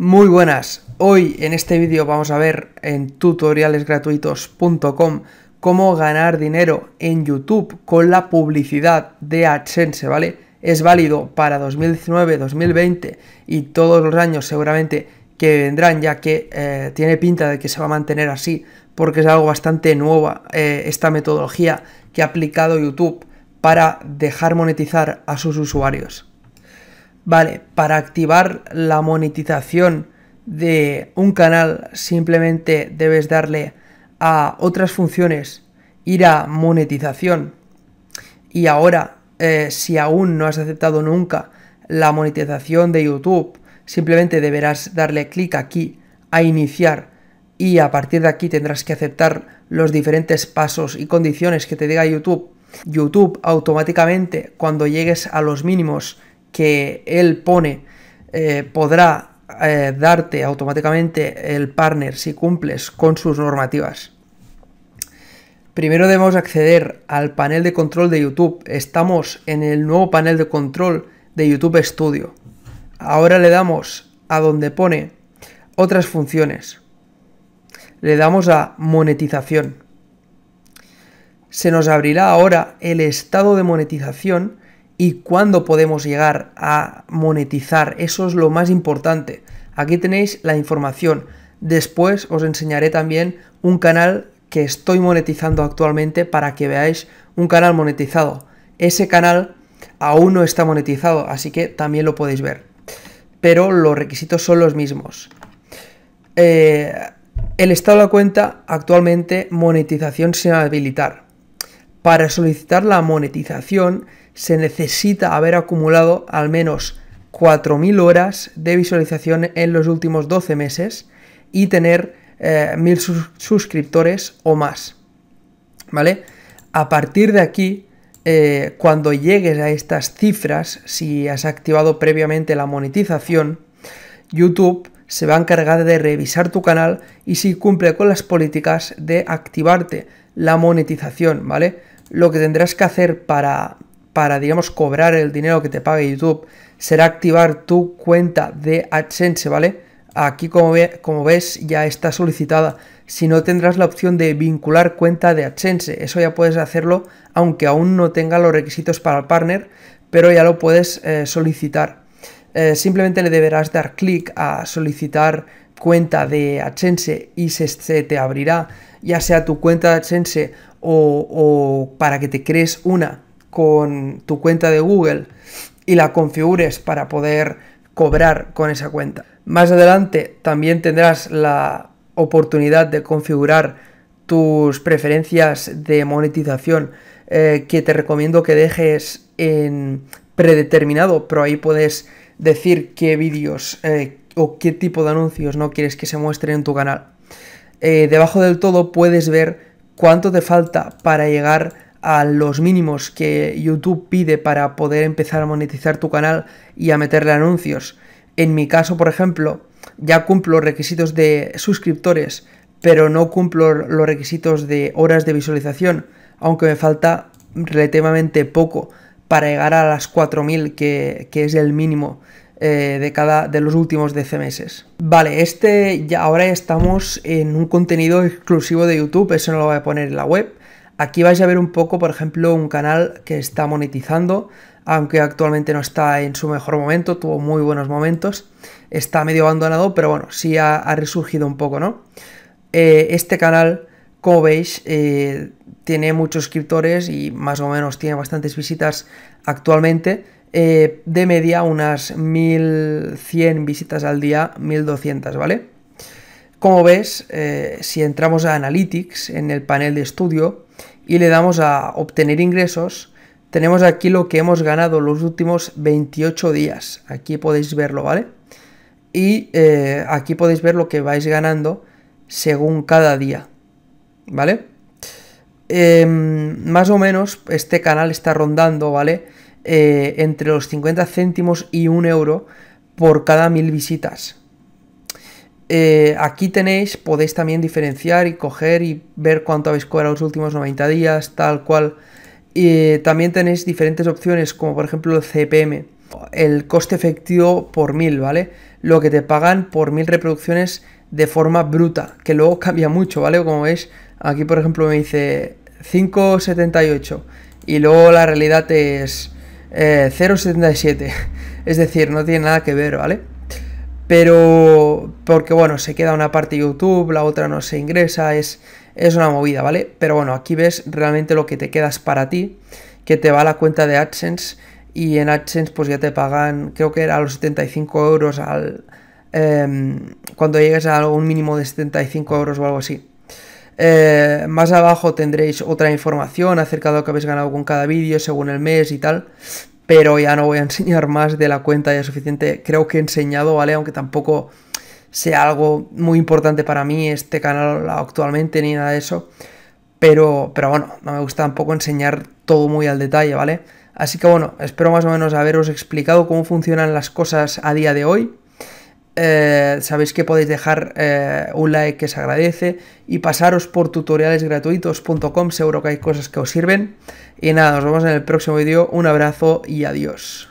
Muy buenas, hoy en este vídeo vamos a ver en tutorialesgratuitos.com cómo ganar dinero en YouTube con la publicidad de AdSense, ¿vale? Es válido para 2019, 2020 y todos los años seguramente que vendrán ya que eh, tiene pinta de que se va a mantener así porque es algo bastante nueva eh, esta metodología que ha aplicado YouTube para dejar monetizar a sus usuarios. Vale, para activar la monetización de un canal simplemente debes darle a otras funciones, ir a monetización. Y ahora, eh, si aún no has aceptado nunca la monetización de YouTube, simplemente deberás darle clic aquí a iniciar y a partir de aquí tendrás que aceptar los diferentes pasos y condiciones que te diga YouTube. YouTube automáticamente cuando llegues a los mínimos que él pone eh, podrá eh, darte automáticamente el partner si cumples con sus normativas. Primero debemos acceder al panel de control de YouTube. Estamos en el nuevo panel de control de YouTube Studio. Ahora le damos a donde pone otras funciones. Le damos a monetización. Se nos abrirá ahora el estado de monetización y cuándo podemos llegar a monetizar. Eso es lo más importante. Aquí tenéis la información. Después os enseñaré también un canal que estoy monetizando actualmente para que veáis un canal monetizado. Ese canal aún no está monetizado, así que también lo podéis ver. Pero los requisitos son los mismos. Eh, el estado de la cuenta actualmente monetización sin habilitar. Para solicitar la monetización se necesita haber acumulado al menos 4.000 horas de visualización en los últimos 12 meses y tener 1.000 eh, suscriptores o más. ¿Vale? A partir de aquí, eh, cuando llegues a estas cifras, si has activado previamente la monetización, YouTube se va a encargar de revisar tu canal y si cumple con las políticas de activarte la monetización, ¿vale? Lo que tendrás que hacer para para, digamos, cobrar el dinero que te pague YouTube será activar tu cuenta de AdSense, ¿vale? Aquí, como, como ves, ya está solicitada. Si no, tendrás la opción de vincular cuenta de AdSense. Eso ya puedes hacerlo, aunque aún no tenga los requisitos para el partner, pero ya lo puedes eh, solicitar. Eh, simplemente le deberás dar clic a solicitar cuenta de AdSense y se, te abrirá ya sea tu cuenta de AdSense o, o para que te crees una con tu cuenta de Google y la configures para poder cobrar con esa cuenta. Más adelante también tendrás la oportunidad de configurar tus preferencias de monetización eh, que te recomiendo que dejes en predeterminado, pero ahí puedes decir qué vídeos eh, o qué tipo de anuncios no quieres que se muestren en tu canal. Eh, debajo del todo puedes ver cuánto te falta para llegar a los mínimos que YouTube pide para poder empezar a monetizar tu canal y a meterle anuncios. En mi caso, por ejemplo, ya cumplo requisitos de suscriptores, pero no cumplo los requisitos de horas de visualización, aunque me falta relativamente poco para llegar a las 4.000, que, que es el mínimo eh, de cada de los últimos 12 meses. Vale, este ya, ahora estamos en un contenido exclusivo de YouTube, eso no lo voy a poner en la web Aquí vais a ver un poco, por ejemplo, un canal que está monetizando, aunque actualmente no está en su mejor momento, tuvo muy buenos momentos, está medio abandonado, pero bueno, sí ha, resurgido un poco, ¿no? Eh, este canal, como veis, eh, tiene muchos suscriptores y más o menos tiene bastantes visitas actualmente, eh, de media unas 1100 visitas al día, 1200, ¿vale? Como ves, si entramos a Analytics en el panel de estudio, y le damos a obtener ingresos, tenemos aquí lo que hemos ganado los últimos 28 días. Aquí podéis verlo, ¿vale? Y eh, aquí podéis ver lo que vais ganando según cada día, ¿vale? Em, más o menos este canal está rondando, ¿vale? Eh, entre los 50 céntimos y un euro por cada mil visitas. Eh, aquí tenéis, podéis también diferenciar y coger y ver cuánto habéis cobrado los últimos 90 días, tal cual. Y también tenéis diferentes opciones, como por ejemplo el CPM, el coste efectivo por mil, ¿vale? Lo que te pagan por mil reproducciones de forma bruta, que luego cambia mucho, ¿vale? Como veis, aquí por ejemplo me dice 5,78 y luego la realidad es 0,77, eh, es decir, no tiene nada que ver, ¿vale? pero porque bueno, se queda una parte YouTube, la otra no se ingresa, es, es una movida, ¿vale? Pero bueno, aquí ves realmente lo que te quedas para ti, que te va a la cuenta de AdSense y en AdSense pues ya te pagan, creo que era los 75 euros al, em, cuando llegues a un mínimo de 75 euros o algo así. Eh, más abajo tendréis otra información acerca de lo que habéis ganado con cada vídeo según el mes y tal pero ya no voy a enseñar más de la cuenta, ya es suficiente, creo que he enseñado, ¿vale? Aunque tampoco sea algo muy importante para mí este canal actualmente ni nada de eso, pero, pero bueno, no me gusta tampoco enseñar todo muy al detalle, ¿vale? Así que bueno, espero más o menos haberos explicado cómo funcionan las cosas a día de hoy. Eh, sabéis que podéis dejar eh, un like que se agradece y pasaros por tutorialesgratuitos.com, seguro que hay cosas que os sirven. Y nada, nos vemos en el próximo vídeo, un abrazo y adiós.